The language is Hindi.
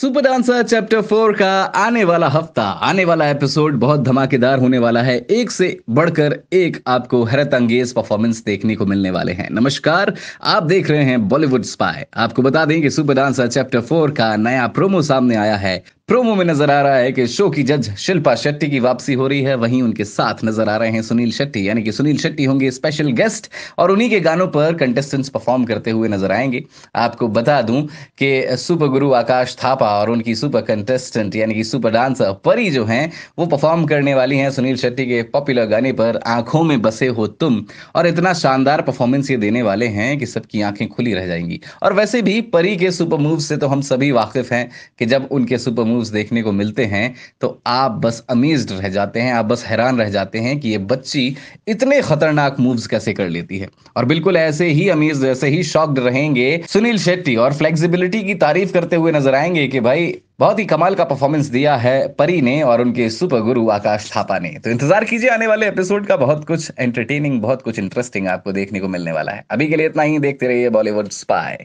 सुपर डांसर चैप्टर फोर का आने वाला हफ्ता आने वाला एपिसोड बहुत धमाकेदार होने वाला है एक से बढ़कर एक आपको हैरत अंगेज परफॉर्मेंस देखने को मिलने वाले हैं नमस्कार आप देख रहे हैं बॉलीवुड स्पाई आपको बता दें कि सुपर डांसर चैप्टर फोर का नया प्रोमो सामने आया है प्रोमो में नजर आ रहा है कि शो की जज शिल्पा शेट्टी की वापसी हो रही है वहीं उनके साथ नजर आ रहे हैं सुनील शेट्टी यानी कि सुनील शेट्टी होंगे स्पेशल गेस्ट और उन्हीं के गानों पर कंटेस्टेंट्स परफॉर्म करते हुए नजर आएंगे आपको बता दूं कि सुपर गुरु आकाश थापा पापा और उनकी सुपर कंटेस्टेंट यानी कि सुपर डांसर परी जो हैं वो परफॉर्म करने वाली हैं सुनील शेट्टी के पॉपुलर गाने पर आंखों में बसे हो तुम और इतना शानदार परफॉर्मेंस ये देने वाले हैं कि सबकी आंखें खुली रह जाएंगी और वैसे भी परी के सुपर मूव से तो हम सभी वाकिफ हैं कि जब उनके सुपर मूव्स देखने को मिलते हैं तो आप बस अमेज रह जाते हैं आप बस हैरान रह जाते हैं कि ये बच्ची इतने खतरनाक मूव्स कैसे कर लेती है और बिल्कुल ऐसे ही अमेज ऐसे ही शॉक्ड रहेंगे सुनील शेट्टी और फ्लेक्सिबिलिटी की तारीफ करते हुए नजर आएंगे कि भाई बहुत ही कमाल का परफॉर्मेंस दिया है परी ने और उनके सुपर गुरु आकाश थापा ने तो इंतजार कीजिए आने वाले एपिसोड का बहुत कुछ एंटरटेनिंग बहुत कुछ इंटरेस्टिंग आपको देखने को मिलने वाला है अभी के लिए इतना ही देखते रहिए बॉलीवुड स्पाई